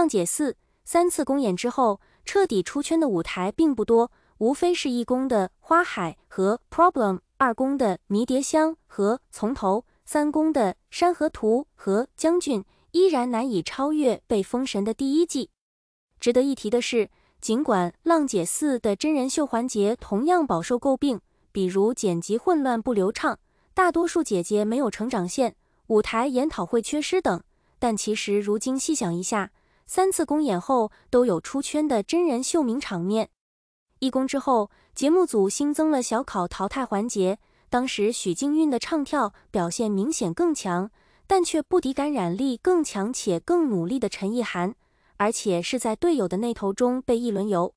浪姐四三次公演之后，彻底出圈的舞台并不多，无非是一公的花海和 Problem，二公的迷迭香和从头，三公的山河图和将军，依然难以超越被封神的第一季。值得一提的是，尽管浪姐四的真人秀环节同样饱受诟病，比如剪辑混乱不流畅，大多数姐姐没有成长线，舞台研讨会缺失等，但其实如今细想一下。三次公演后都有出圈的真人秀名场面。一公之后，节目组新增了小考淘汰环节。当时许静韵的唱跳表现明显更强，但却不敌感染力更强且更努力的陈意涵，而且是在队友的那头中被一轮游。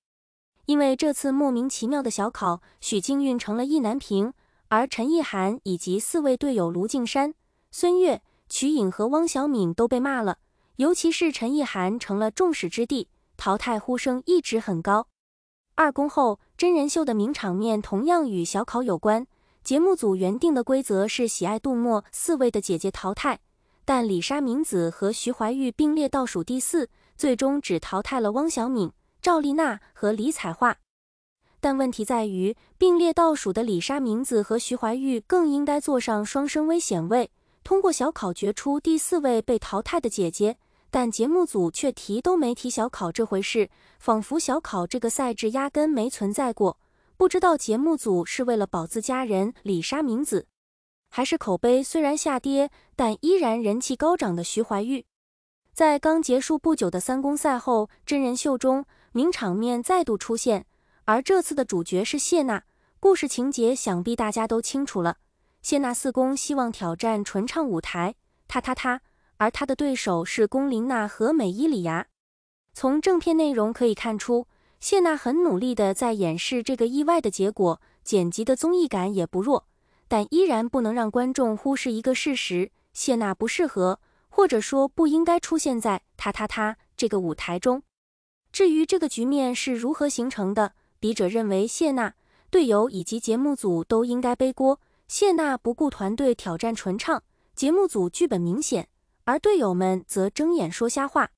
因为这次莫名其妙的小考，许静韵成了意难平，而陈意涵以及四位队友卢靖姗、孙悦、曲颖和汪小敏都被骂了。尤其是陈意涵成了众矢之的，淘汰呼声一直很高。二公后，真人秀的名场面同样与小考有关。节目组原定的规则是喜爱杜沫四位的姐姐淘汰，但李莎明子和徐怀钰并列倒数第四，最终只淘汰了汪小敏、赵丽娜和李彩桦。但问题在于，并列倒数的李莎明子和徐怀钰更应该坐上双生危险位，通过小考决出第四位被淘汰的姐姐。但节目组却提都没提小考这回事，仿佛小考这个赛制压根没存在过。不知道节目组是为了保自家人李莎明子，还是口碑虽然下跌但依然人气高涨的徐怀钰，在刚结束不久的三公赛后，真人秀中名场面再度出现，而这次的主角是谢娜。故事情节想必大家都清楚了，谢娜四公希望挑战纯唱舞台，她她她。而他的对手是龚琳娜和美依礼芽。从正片内容可以看出，谢娜很努力的在掩饰这个意外的结果，剪辑的综艺感也不弱，但依然不能让观众忽视一个事实：谢娜不适合，或者说不应该出现在“他他他”这个舞台中。至于这个局面是如何形成的，笔者认为谢娜、队友以及节目组都应该背锅。谢娜不顾团队挑战纯唱，节目组剧本明显。而队友们则睁眼说瞎话。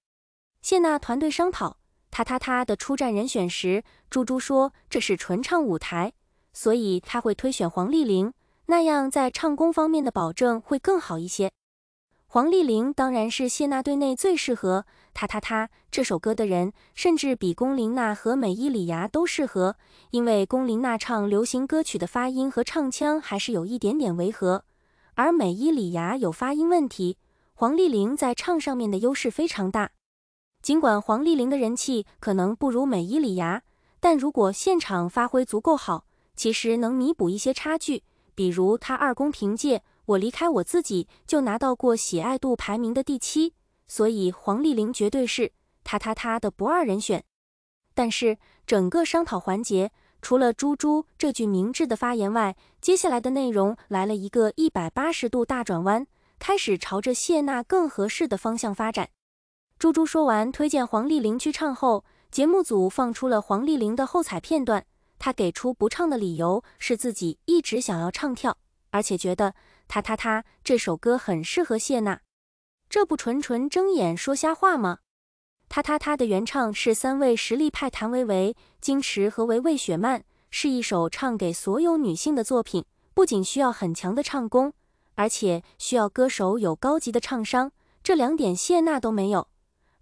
谢娜团队商讨她她她的出战人选时，猪猪说：“这是纯唱舞台，所以他会推选黄丽玲，那样在唱功方面的保证会更好一些。”黄丽玲当然是谢娜队内最适合她她她这首歌的人，甚至比龚琳娜和美依礼芽都适合，因为龚琳娜唱流行歌曲的发音和唱腔还是有一点点违和，而美依礼芽有发音问题。黄丽玲在唱上面的优势非常大，尽管黄丽玲的人气可能不如美依礼芽，但如果现场发挥足够好，其实能弥补一些差距。比如她二公凭借《我离开我自己》就拿到过喜爱度排名的第七，所以黄丽玲绝对是她她她的不二人选。但是整个商讨环节，除了猪猪这句明智的发言外，接下来的内容来了一个一百八十度大转弯。开始朝着谢娜更合适的方向发展。猪猪说完推荐黄丽玲去唱后，节目组放出了黄丽玲的后采片段。她给出不唱的理由是自己一直想要唱跳，而且觉得《他他他》这首歌很适合谢娜。这不纯纯睁眼说瞎话吗？《他他他》的原唱是三位实力派谭维维、金池和维维雪漫，是一首唱给所有女性的作品，不仅需要很强的唱功。而且需要歌手有高级的唱商，这两点谢娜都没有，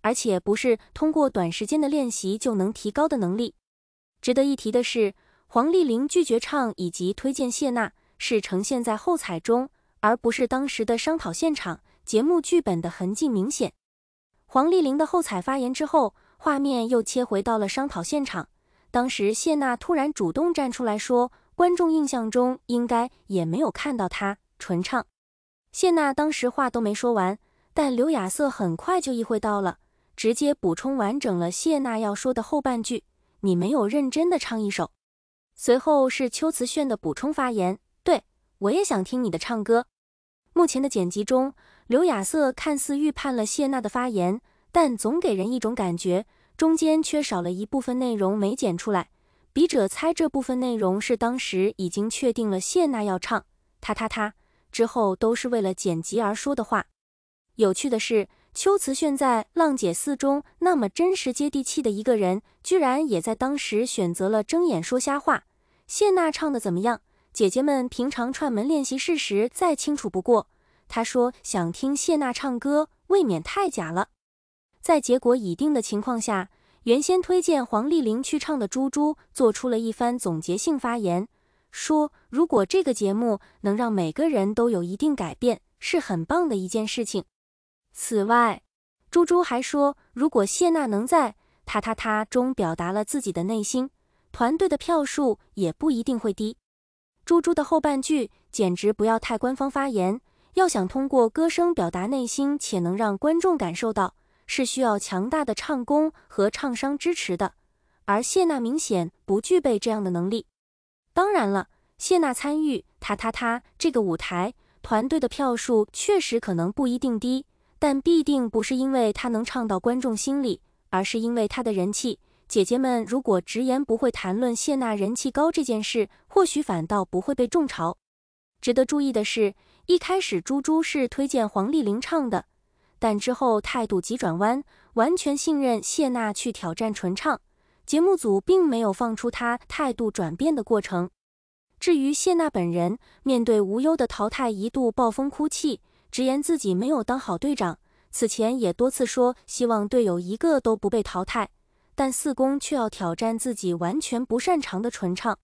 而且不是通过短时间的练习就能提高的能力。值得一提的是，黄丽玲拒绝唱以及推荐谢娜，是呈现在后采中，而不是当时的商讨现场，节目剧本的痕迹明显。黄丽玲的后采发言之后，画面又切回到了商讨现场，当时谢娜突然主动站出来说：“观众印象中应该也没有看到她。”纯唱，谢娜当时话都没说完，但刘亚瑟很快就意会到了，直接补充完整了谢娜要说的后半句：“你没有认真地唱一首。”随后是秋瓷炫的补充发言：“对，我也想听你的唱歌。”目前的剪辑中，刘亚瑟看似预判了谢娜的发言，但总给人一种感觉，中间缺少了一部分内容没剪出来。笔者猜这部分内容是当时已经确定了谢娜要唱，他他他。之后都是为了剪辑而说的话。有趣的是，秋瓷炫在《浪姐四》中那么真实接地气的一个人，居然也在当时选择了睁眼说瞎话。谢娜唱的怎么样？姐姐们平常串门练习室时再清楚不过。她说想听谢娜唱歌，未免太假了。在结果已定的情况下，原先推荐黄丽玲去唱的猪猪，做出了一番总结性发言。说如果这个节目能让每个人都有一定改变，是很棒的一件事情。此外，猪猪还说，如果谢娜能在《他他他》中表达了自己的内心，团队的票数也不一定会低。猪猪的后半句简直不要太官方发言。要想通过歌声表达内心且能让观众感受到，是需要强大的唱功和唱商支持的，而谢娜明显不具备这样的能力。当然了，谢娜参与她她她这个舞台团队的票数确实可能不一定低，但必定不是因为她能唱到观众心里，而是因为她的人气。姐姐们如果直言不会谈论谢娜人气高这件事，或许反倒不会被众嘲。值得注意的是，一开始猪猪是推荐黄丽玲唱的，但之后态度急转弯，完全信任谢娜去挑战纯唱。节目组并没有放出他态度转变的过程。至于谢娜本人，面对无忧的淘汰，一度暴风哭泣，直言自己没有当好队长。此前也多次说希望队友一个都不被淘汰，但四公却要挑战自己完全不擅长的纯唱。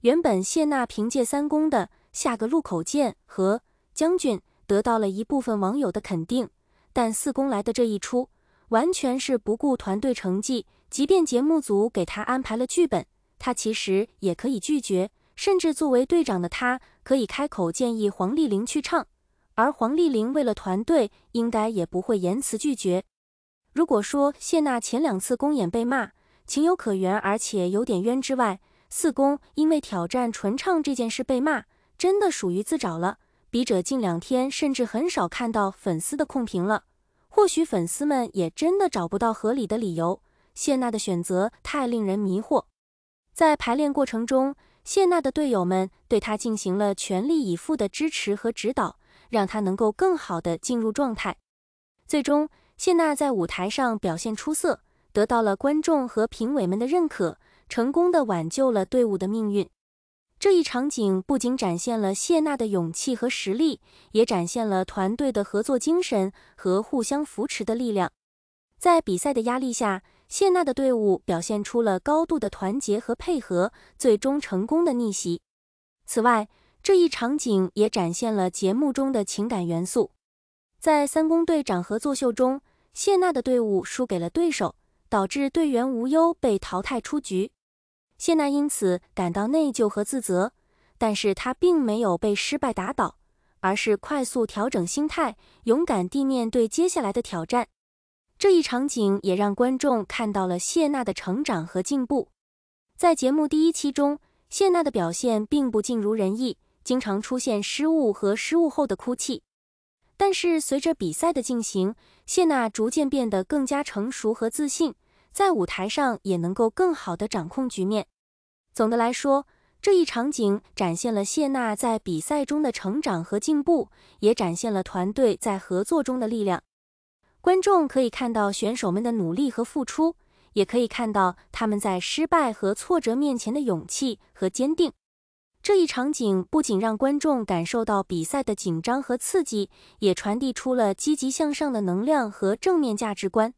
原本谢娜凭借三公的下个路口见和将军得到了一部分网友的肯定，但四公来的这一出。完全是不顾团队成绩，即便节目组给他安排了剧本，他其实也可以拒绝，甚至作为队长的他可以开口建议黄丽玲去唱。而黄丽玲为了团队，应该也不会言辞拒绝。如果说谢娜前两次公演被骂情有可原，而且有点冤之外，四公因为挑战纯唱这件事被骂，真的属于自找了。笔者近两天甚至很少看到粉丝的控评了。或许粉丝们也真的找不到合理的理由，谢娜的选择太令人迷惑。在排练过程中，谢娜的队友们对她进行了全力以赴的支持和指导，让她能够更好的进入状态。最终，谢娜在舞台上表现出色，得到了观众和评委们的认可，成功的挽救了队伍的命运。这一场景不仅展现了谢娜的勇气和实力，也展现了团队的合作精神和互相扶持的力量。在比赛的压力下，谢娜的队伍表现出了高度的团结和配合，最终成功的逆袭。此外，这一场景也展现了节目中的情感元素。在三公队长合作秀中，谢娜的队伍输给了对手，导致队员无忧被淘汰出局。谢娜因此感到内疚和自责，但是她并没有被失败打倒，而是快速调整心态，勇敢地面对接下来的挑战。这一场景也让观众看到了谢娜的成长和进步。在节目第一期中，谢娜的表现并不尽如人意，经常出现失误和失误后的哭泣。但是随着比赛的进行，谢娜逐渐变得更加成熟和自信。在舞台上也能够更好地掌控局面。总的来说，这一场景展现了谢娜在比赛中的成长和进步，也展现了团队在合作中的力量。观众可以看到选手们的努力和付出，也可以看到他们在失败和挫折面前的勇气和坚定。这一场景不仅让观众感受到比赛的紧张和刺激，也传递出了积极向上的能量和正面价值观。